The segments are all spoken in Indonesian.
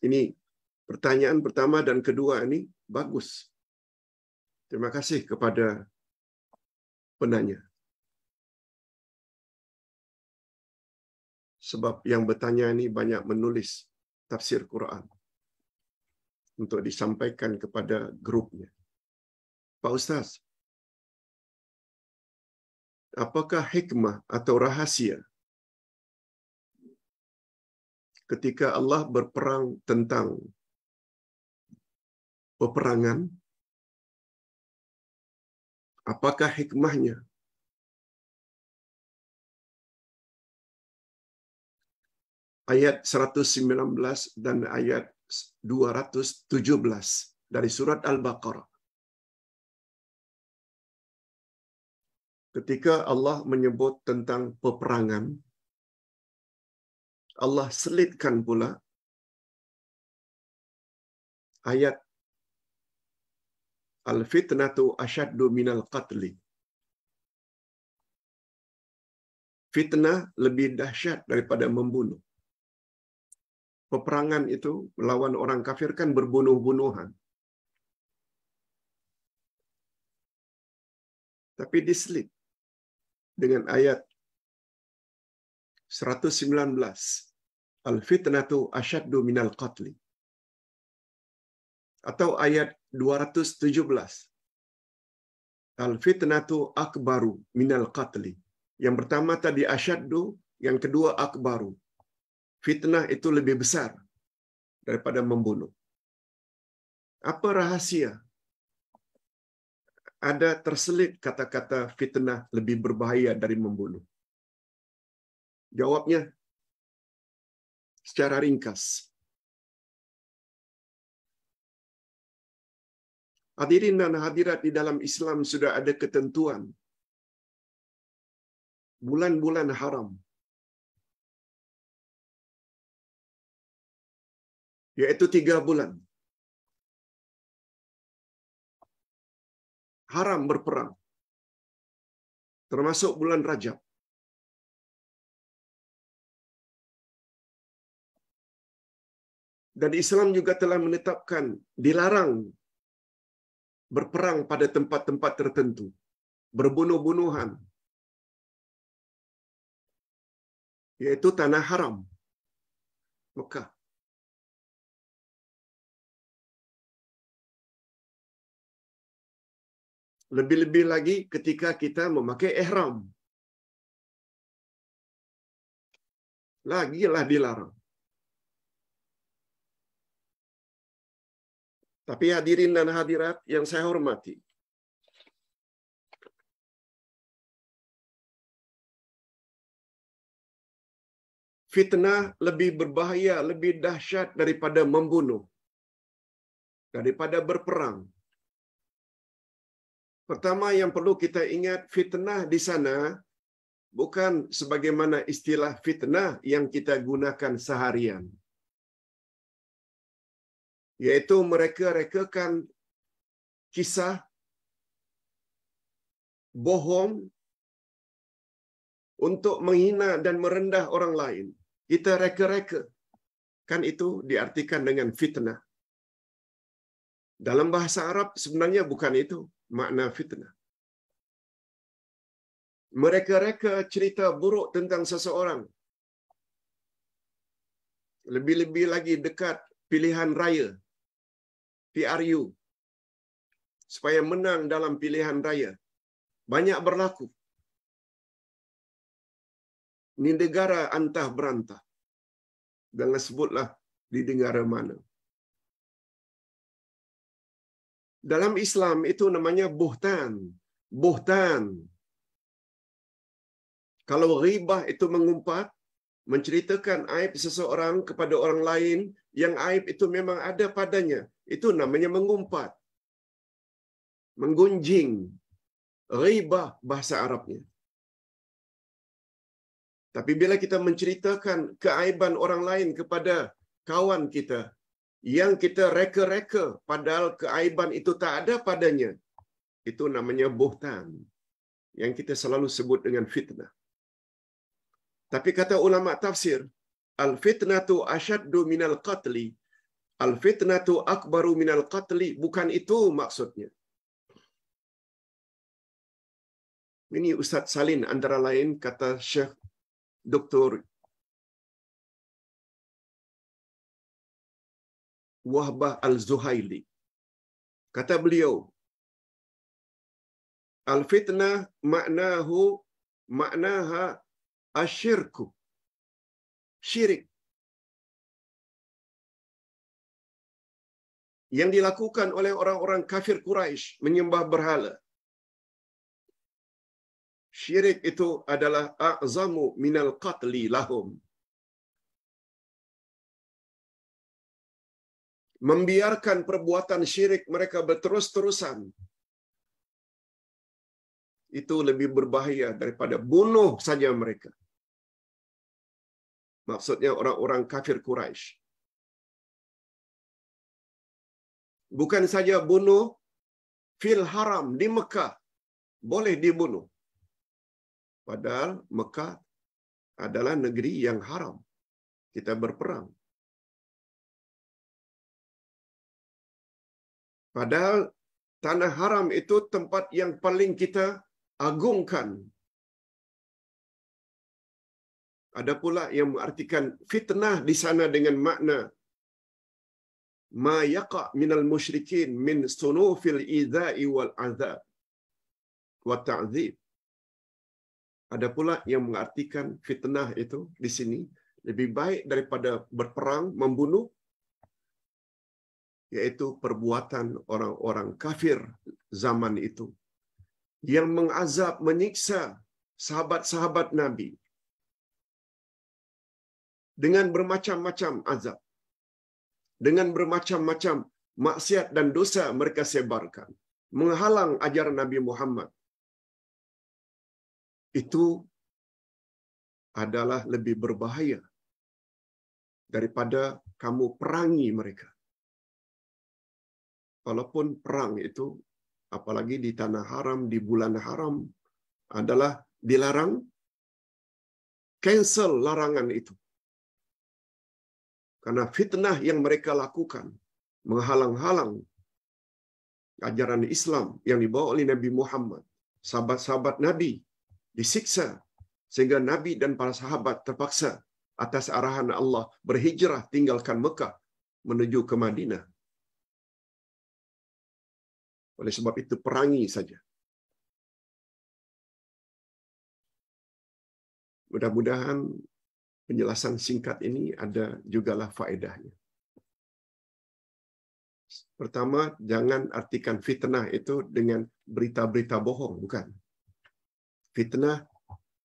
Ini pertanyaan pertama dan kedua ini bagus. Terima kasih kepada penanya. Sebab yang bertanya ini banyak menulis tafsir Quran untuk disampaikan kepada grupnya. Pak Ustaz, apakah hikmah atau rahasia ketika Allah berperang tentang peperangan, apakah hikmahnya? Ayat 119 dan ayat 217 dari surat Al-Baqarah. Ketika Allah menyebut tentang peperangan, Allah selitkan pula ayat Al-fitnatu asyaddu minal qatli. Fitnah lebih dahsyat daripada membunuh. Peperangan itu melawan orang kafir kan berbunuh-bunuhan. Tapi diselit dengan ayat 119 Al-fitnatu ashaddu minal qatli. Atau ayat 217. Al-fitnatu akbaru minal qatli. Yang pertama tadi ashaddu, yang kedua akbaru. Fitnah itu lebih besar daripada membunuh. Apa rahasia? Ada terselit kata-kata fitnah lebih berbahaya dari membunuh. Jawabnya secara ringkas. Hadirin dan hadirat di dalam Islam sudah ada ketentuan. Bulan-bulan haram. Yaitu tiga bulan. Haram berperang. Termasuk bulan Rajab. Dan Islam juga telah menetapkan dilarang berperang pada tempat-tempat tertentu, berbunuh-bunuhan, yaitu tanah haram, Mekah. Lebih-lebih lagi ketika kita memakai ihram. Lagilah dilarang. Tapi hadirin dan hadirat yang saya hormati, fitnah lebih berbahaya, lebih dahsyat daripada membunuh, daripada berperang. Pertama yang perlu kita ingat, fitnah di sana bukan sebagaimana istilah fitnah yang kita gunakan seharian. iaitu mereka rekakan kisah bohong untuk menghina dan merendah orang lain. Kita reka-reka. Kan itu diartikan dengan fitnah. Dalam bahasa Arab sebenarnya bukan itu makna fitnah. Mereka reka cerita buruk tentang seseorang. Lebih-lebih lagi dekat pilihan raya, PRU supaya menang dalam pilihan raya. Banyak berlaku. Ini negara antah berantah. Jangan sebutlah di negara mana. Dalam Islam itu namanya buhtan. Buhtan. Kalau ribah itu mengumpat, menceritakan aib seseorang kepada orang lain, yang aib itu memang ada padanya. Itu namanya mengumpat. Menggunjing. Ribah bahasa Arabnya. Tapi bila kita menceritakan keaiban orang lain kepada kawan kita, yang kita reka-reka padahal keaiban itu tak ada padanya, itu namanya buhtan. Yang kita selalu sebut dengan fitnah. Tapi kata ulama tafsir, al fitnatu asyaddu minal qatli al fitnatu akbaru minal qatli bukan itu maksudnya ini Ustaz Salin antara lain kata Syekh Dr. Wahbah Al-Zuhaili. Kata beliau, Al-fitnah maknahu maknaha asyirku syirik. Yang dilakukan oleh orang-orang kafir Quraisy menyembah berhala. Syirik itu adalah a'zamu minal qatli lahum. Membiarkan perbuatan syirik mereka berterus-terusan itu lebih berbahaya daripada bunuh saja mereka. maksudnya orang-orang kafir Quraisy. Bukan saja bunuh fil haram di Mekah boleh dibunuh. Padahal Mekah adalah negeri yang haram. Kita berperang. Padahal tanah haram itu tempat yang paling kita agungkan Ada pula yang mengartikan fitnah di sana dengan makna ma yaqa minal musyrikin min sunufil idza'i wal adzab wa ta'dzib. Ada pula yang mengartikan fitnah itu di sini lebih baik daripada berperang membunuh yaitu perbuatan orang-orang kafir zaman itu yang mengazab menyiksa sahabat-sahabat Nabi dengan bermacam-macam azab. Dengan bermacam-macam maksiat dan dosa mereka sebarkan. Menghalang ajaran Nabi Muhammad. Itu adalah lebih berbahaya daripada kamu perangi mereka. Walaupun perang itu, apalagi di tanah haram, di bulan haram, adalah dilarang, cancel larangan itu. Karena fitnah yang mereka lakukan menghalang-halang ajaran Islam yang dibawa oleh Nabi Muhammad. Sahabat-sahabat Nabi disiksa sehingga Nabi dan para sahabat terpaksa atas arahan Allah berhijrah tinggalkan Mekah menuju ke Madinah. Oleh sebab itu perangi saja. Mudah-mudahan penjelasan singkat ini ada jugalah faedahnya. Pertama, jangan artikan fitnah itu dengan berita-berita bohong, bukan. Fitnah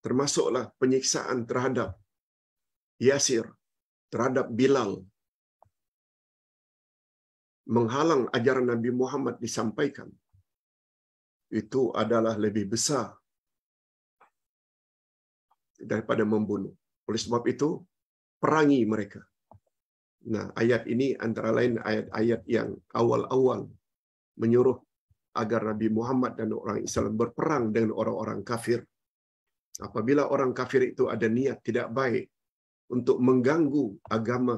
termasuklah penyiksaan terhadap Yasir, terhadap Bilal, menghalang ajaran Nabi Muhammad disampaikan. Itu adalah lebih besar daripada membunuh. Oleh sebab itu, perangi mereka. Nah, ayat ini antara lain ayat-ayat yang awal-awal menyuruh agar Nabi Muhammad dan orang Islam berperang dengan orang-orang kafir. Apabila orang kafir itu ada niat tidak baik untuk mengganggu agama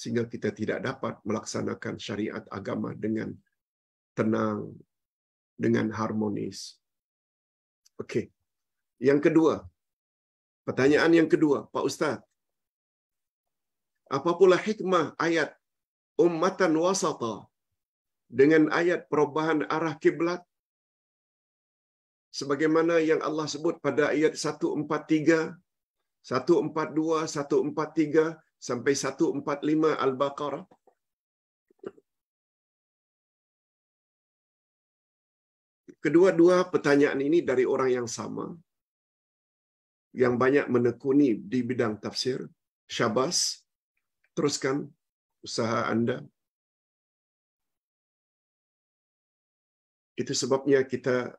sehingga kita tidak dapat melaksanakan syariat agama dengan tenang, dengan harmonis. Okey. Yang kedua, Pertanyaan yang kedua, Pak Ustaz. Apa pula hikmah ayat ummatan wasata dengan ayat perubahan arah kiblat sebagaimana yang Allah sebut pada ayat 143 142 143 sampai 145 al-Baqarah Kedua-dua pertanyaan ini dari orang yang sama yang banyak menekuni di bidang tafsir, syabas, teruskan usaha Anda. Itu sebabnya kita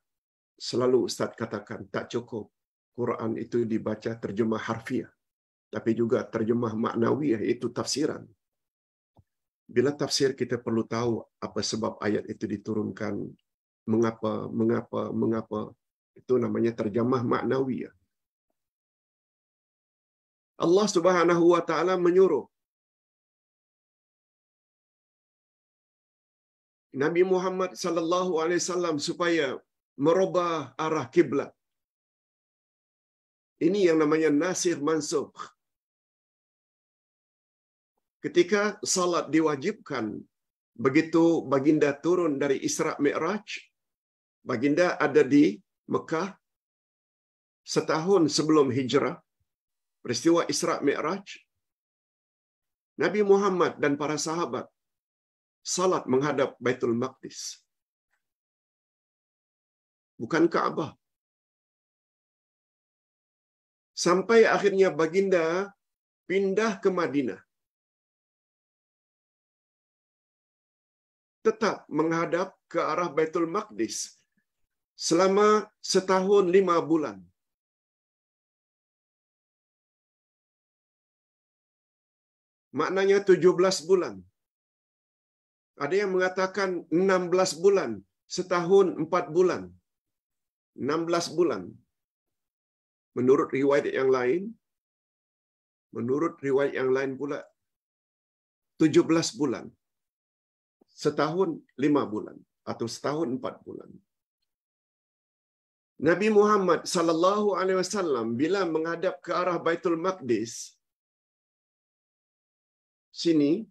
selalu Ustaz katakan, tak cukup Quran itu dibaca terjemah harfiah, tapi juga terjemah maknawiyah, itu tafsiran. Bila tafsir kita perlu tahu apa sebab ayat itu diturunkan, mengapa, mengapa, mengapa, itu namanya terjemah maknawiyah. Allah Subhanahu wa taala menyuruh Nabi Muhammad sallallahu alaihi wasallam supaya merubah arah kiblat. Ini yang namanya nasir mansub. Ketika salat diwajibkan, begitu baginda turun dari Isra Mi'raj, baginda ada di Mekah setahun sebelum hijrah. peristiwa Isra Mi'raj, Nabi Muhammad dan para sahabat salat menghadap Baitul Maqdis. Bukan Ka'bah. Sampai akhirnya baginda pindah ke Madinah. Tetap menghadap ke arah Baitul Maqdis selama setahun lima bulan. Maknanya 17 bulan. Ada yang mengatakan 16 bulan, setahun 4 bulan. 16 bulan. Menurut riwayat yang lain, menurut riwayat yang lain pula 17 bulan. Setahun 5 bulan atau setahun 4 bulan. Nabi Muhammad sallallahu alaihi wasallam bila menghadap ke arah Baitul Maqdis sini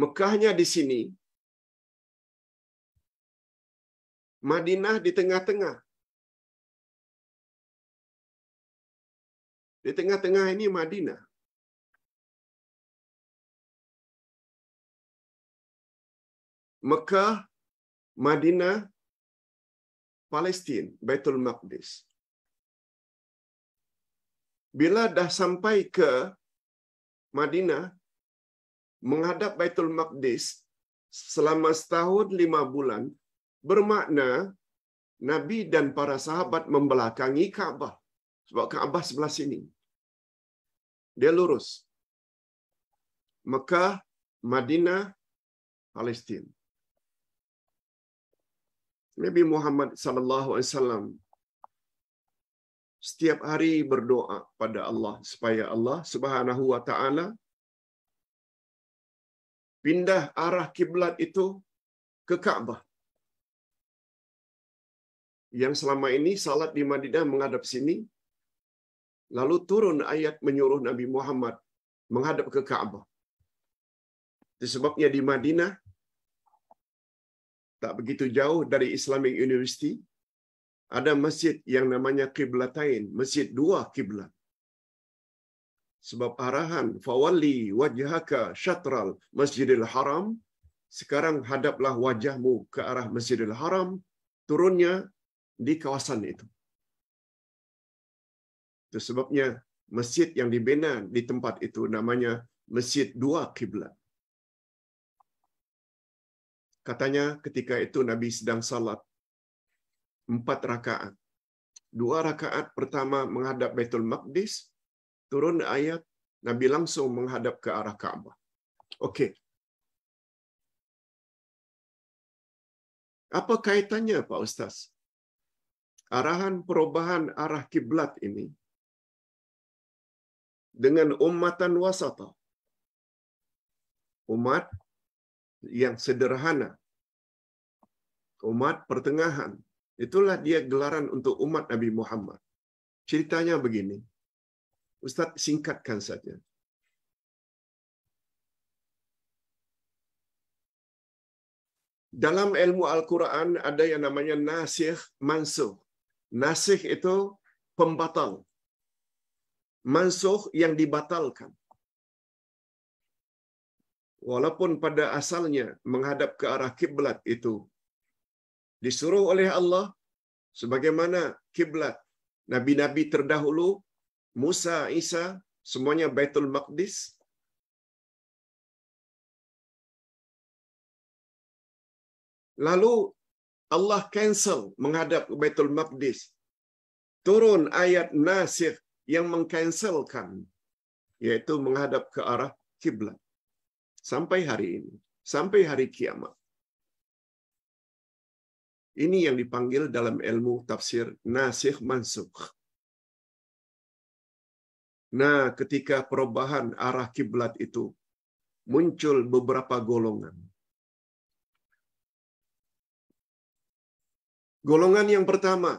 Mekahnya di sini, Madinah di tengah-tengah. Di tengah-tengah ini Madinah. Mekah, Madinah, Palestin, Baitul Maqdis. Bila dah sampai ke Madinah, menghadap Baitul Maqdis selama setahun lima bulan, bermakna Nabi dan para sahabat membelakangi Kaabah, Sebab Kaabah sebelah sini. Dia lurus. Mekah, Madinah, Palestin. Nabi Muhammad sallallahu alaihi wasallam setiap hari berdoa pada Allah supaya Allah Subhanahu wa taala pindah arah kiblat itu ke Ka'bah. Yang selama ini salat di Madinah menghadap sini, lalu turun ayat menyuruh Nabi Muhammad menghadap ke Ka'bah. disebabnya di Madinah tak begitu jauh dari Islamic University ada masjid yang namanya kiblatain, masjid dua kiblat. Sebab arahan fawalli wajhaka syatral Masjidil Haram, sekarang hadaplah wajahmu ke arah Masjidil Haram, turunnya di kawasan itu. Itu sebabnya masjid yang dibina di tempat itu namanya Masjid Dua Kiblat. Katanya ketika itu Nabi sedang salat empat rakaat. Dua rakaat pertama menghadap Baitul Maqdis, turun ayat, Nabi langsung menghadap ke arah Kaabah. Okey. Apa kaitannya Pak Ustaz? Arahan perubahan arah kiblat ini dengan ummatan wasata. Umat yang sederhana. Umat pertengahan Itulah dia gelaran untuk umat Nabi Muhammad. Ceritanya begini. Ustaz singkatkan saja. Dalam ilmu Al-Quran ada yang namanya nasih mansuh. Nasih itu pembatal. Mansuh yang dibatalkan. Walaupun pada asalnya menghadap ke arah kiblat itu disuruh oleh Allah sebagaimana kiblat nabi-nabi terdahulu Musa, Isa semuanya Baitul Maqdis Lalu Allah cancel menghadap Baitul Maqdis. Turun ayat Nasir yang mengcancelkan yaitu menghadap ke arah kiblat. Sampai hari ini, sampai hari kiamat. Ini yang dipanggil dalam ilmu tafsir nasikh mansukh. Nah, ketika perubahan arah kiblat itu muncul beberapa golongan. Golongan yang pertama,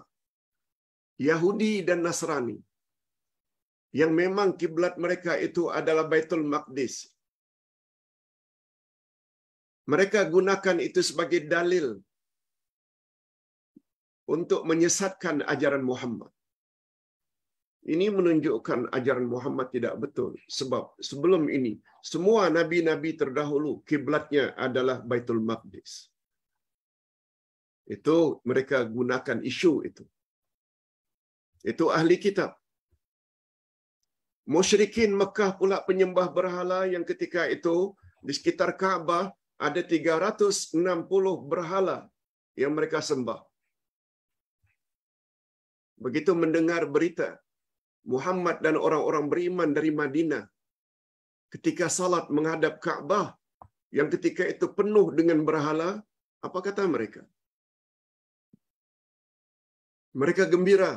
Yahudi dan Nasrani, yang memang kiblat mereka itu adalah Baitul Maqdis. Mereka gunakan itu sebagai dalil untuk menyesatkan ajaran Muhammad. Ini menunjukkan ajaran Muhammad tidak betul. Sebab sebelum ini, semua nabi-nabi terdahulu kiblatnya adalah Baitul Maqdis. Itu mereka gunakan isu itu. Itu ahli kitab. Musyrikin Mekah pula penyembah berhala yang ketika itu di sekitar Ka'bah ada 360 berhala yang mereka sembah begitu mendengar berita Muhammad dan orang-orang beriman dari Madinah ketika salat menghadap Ka'bah yang ketika itu penuh dengan berhala, apa kata mereka? Mereka gembira.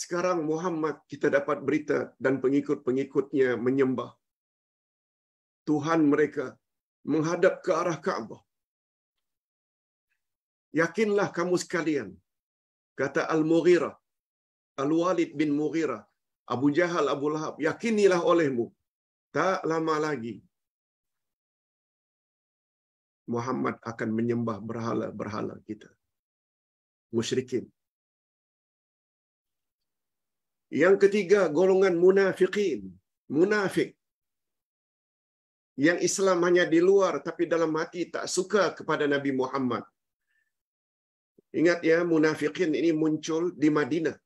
Sekarang Muhammad kita dapat berita dan pengikut-pengikutnya menyembah Tuhan mereka menghadap ke arah Ka'bah. Yakinlah kamu sekalian. Kata Al-Mughirah, Al-Walid bin Mughirah, Abu Jahal, Abu Lahab, yakinilah olehmu. Tak lama lagi Muhammad akan menyembah berhala-berhala kita. Musyrikin. Yang ketiga, golongan munafikin. Munafik. Yang Islam hanya di luar tapi dalam hati tak suka kepada Nabi Muhammad Ingat ya, munafikin ini muncul di Madinah.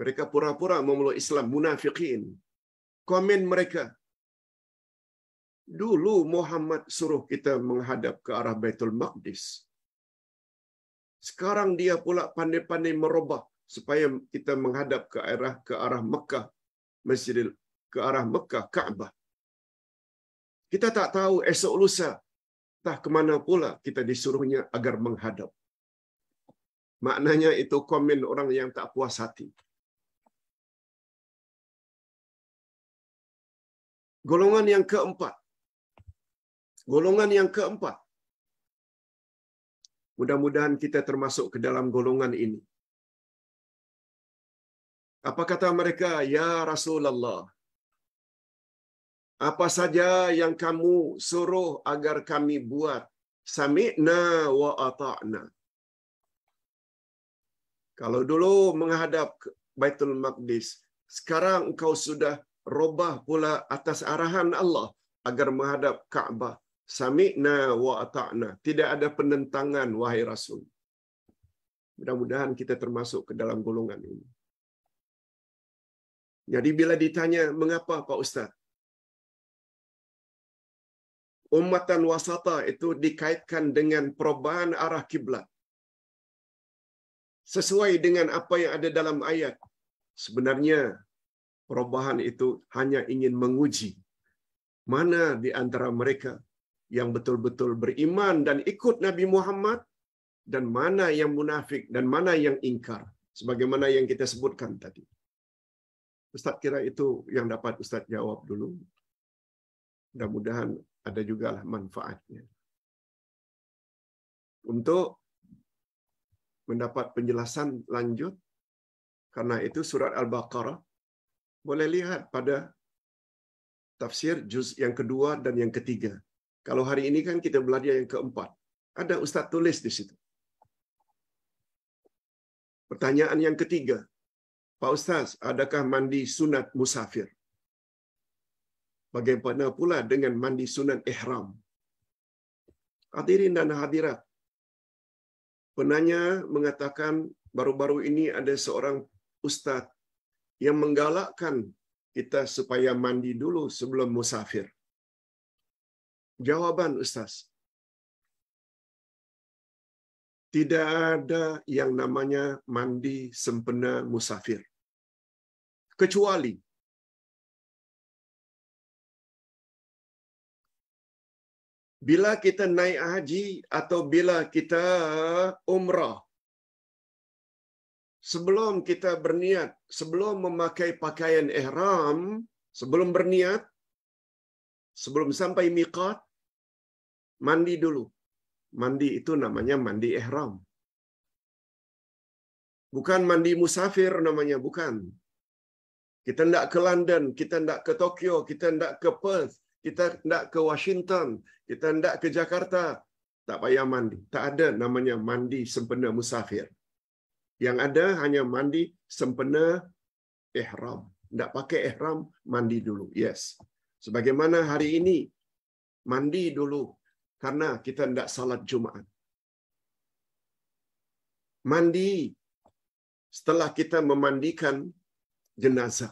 Mereka pura-pura memeluk Islam, munafikin. Komen mereka, dulu Muhammad suruh kita menghadap ke arah Baitul Maqdis. Sekarang dia pula pandai-pandai merubah supaya kita menghadap ke arah ke arah Mekah, Masjidil ke arah Mekah, Ka'bah. Kita tak tahu esok lusa tah kemana pula kita disuruhnya agar menghadap. Maknanya itu komen orang yang tak puas hati. Golongan yang keempat. Golongan yang keempat. Mudah-mudahan kita termasuk ke dalam golongan ini. Apa kata mereka? Ya Rasulullah, apa saja yang kamu suruh agar kami buat. Sami'na wa ata'na. Kalau dulu menghadap Baitul Maqdis, sekarang engkau sudah robah pula atas arahan Allah agar menghadap Ka'bah. Sami'na wa ata'na. Tidak ada penentangan, wahai Rasul. Mudah-mudahan kita termasuk ke dalam golongan ini. Jadi bila ditanya, mengapa Pak Ustaz? Umatan wasata itu dikaitkan dengan perubahan arah kiblat. Sesuai dengan apa yang ada dalam ayat. Sebenarnya perubahan itu hanya ingin menguji mana di antara mereka yang betul-betul beriman dan ikut Nabi Muhammad dan mana yang munafik dan mana yang ingkar sebagaimana yang kita sebutkan tadi. Ustaz kira itu yang dapat Ustaz jawab dulu. Mudah-mudahan ada juga lah manfaatnya. Untuk mendapat penjelasan lanjut, karena itu surat Al-Baqarah, boleh lihat pada tafsir juz yang kedua dan yang ketiga. Kalau hari ini kan kita belajar yang keempat. Ada Ustadz tulis di situ. Pertanyaan yang ketiga. Pak Ustaz, adakah mandi sunat musafir? Bagaimana pula dengan mandi sunat ihram? Hadirin dan hadirat, penanya mengatakan baru-baru ini ada seorang ustadz yang menggalakkan kita supaya mandi dulu sebelum musafir. Jawaban Ustaz, tidak ada yang namanya mandi sempena musafir. Kecuali Bila kita naik haji atau bila kita umrah, sebelum kita berniat, sebelum memakai pakaian ihram, sebelum berniat, sebelum sampai miqat, mandi dulu. Mandi itu namanya mandi ihram. Bukan mandi musafir namanya, bukan. Kita tidak ke London, kita tidak ke Tokyo, kita tidak ke Perth, kita tidak ke Washington, kita tidak ke Jakarta, tak payah mandi. Tak ada namanya mandi sempena musafir. Yang ada hanya mandi sempena ihram. Tidak pakai ihram, mandi dulu. Yes. Sebagaimana hari ini, mandi dulu. Karena kita tidak salat Jumaat. Mandi setelah kita memandikan jenazah.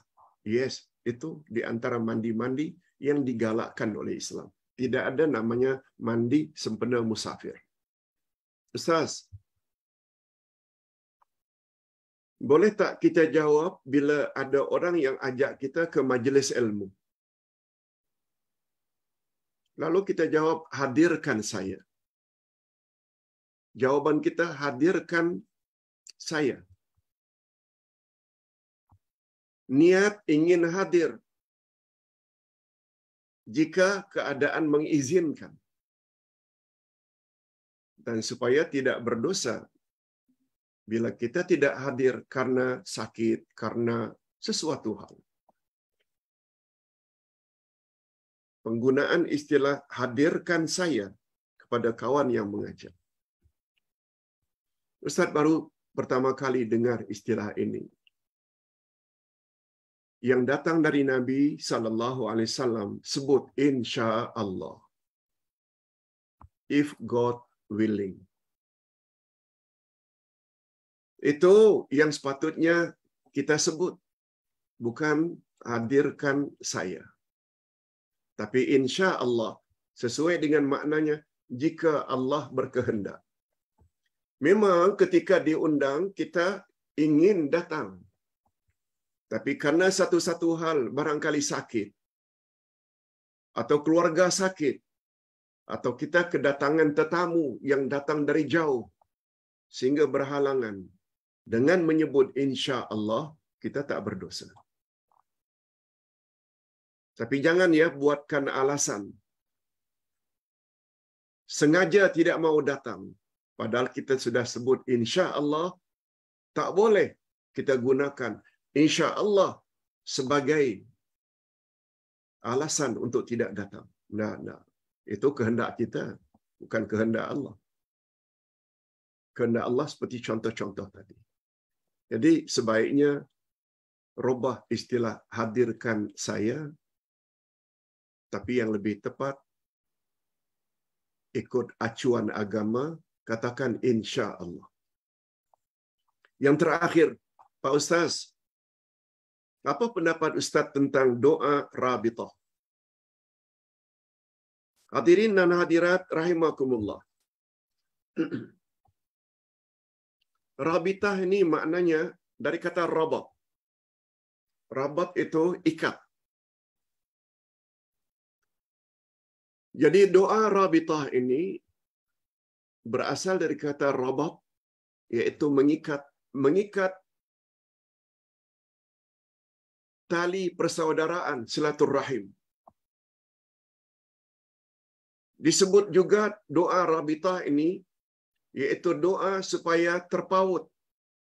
Yes, itu di antara mandi-mandi yang digalakkan oleh Islam. Tidak ada namanya mandi sempena musafir. Ustaz, boleh tak kita jawab bila ada orang yang ajak kita ke majelis ilmu? Lalu kita jawab, hadirkan saya. Jawaban kita, hadirkan saya. Niat ingin hadir, jika keadaan mengizinkan. Dan supaya tidak berdosa bila kita tidak hadir karena sakit, karena sesuatu hal. Penggunaan istilah hadirkan saya kepada kawan yang mengajar. Ustadz baru pertama kali dengar istilah ini yang datang dari Nabi sallallahu alaihi wasallam sebut insyaallah. If God willing. Itu yang sepatutnya kita sebut. Bukan hadirkan saya. Tapi insya Allah sesuai dengan maknanya jika Allah berkehendak. Memang ketika diundang kita ingin datang Tapi karena satu-satu hal barangkali sakit, atau keluarga sakit, atau kita kedatangan tetamu yang datang dari jauh, sehingga berhalangan. Dengan menyebut insya Allah, kita tak berdosa. Tapi jangan ya buatkan alasan. Sengaja tidak mau datang. Padahal kita sudah sebut insya Allah, tak boleh kita gunakan insya Allah sebagai alasan untuk tidak datang. Nah, nah. Itu kehendak kita, bukan kehendak Allah. Kehendak Allah seperti contoh-contoh tadi. Jadi sebaiknya robah istilah hadirkan saya, tapi yang lebih tepat ikut acuan agama, katakan insya Allah. Yang terakhir, Pak Ustaz, Apa pendapat Ustaz tentang doa rabitah? Hadirin dan hadirat rahimakumullah. rabitah ini maknanya dari kata rabat. Rabat itu ikat. Jadi doa rabitah ini berasal dari kata rabat yaitu mengikat mengikat tali persaudaraan silaturahim. Disebut juga doa rabitah ini yaitu doa supaya terpaut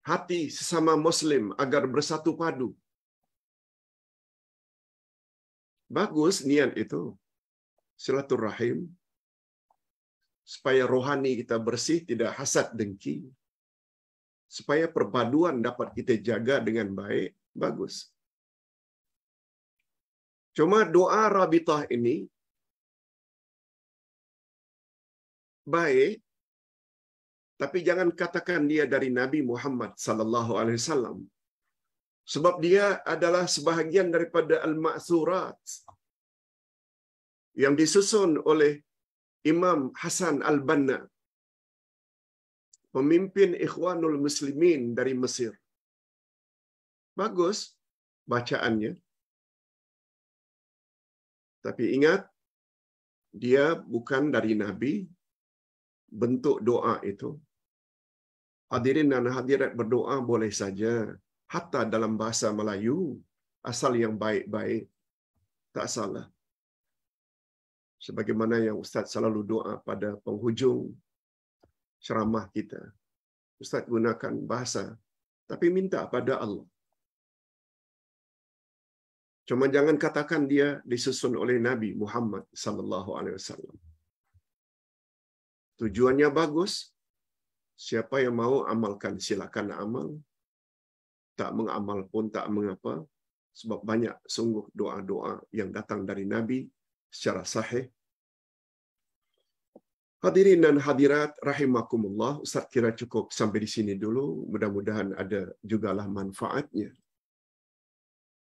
hati sesama muslim agar bersatu padu. Bagus niat itu. Silaturahim supaya rohani kita bersih, tidak hasad dengki. Supaya perpaduan dapat kita jaga dengan baik, bagus. Cuma doa rabitah ini baik, tapi jangan katakan dia dari Nabi Muhammad sallallahu alaihi wasallam. Sebab dia adalah sebahagian daripada al masurat yang disusun oleh Imam Hasan Al-Banna, pemimpin Ikhwanul Muslimin dari Mesir. Bagus bacaannya, tapi ingat, dia bukan dari Nabi. Bentuk doa itu. Hadirin dan hadirat berdoa boleh saja. Hatta dalam bahasa Melayu. Asal yang baik-baik. Tak salah. Sebagaimana yang Ustaz selalu doa pada penghujung ceramah kita. Ustaz gunakan bahasa. Tapi minta pada Allah. Cuma jangan katakan dia disusun oleh Nabi Muhammad sallallahu alaihi wasallam. Tujuannya bagus. Siapa yang mau amalkan silakan amal. Tak mengamal pun tak mengapa sebab banyak sungguh doa-doa yang datang dari Nabi secara sahih. Hadirin dan hadirat rahimakumullah, Ustaz kira cukup sampai di sini dulu. Mudah-mudahan ada jugalah manfaatnya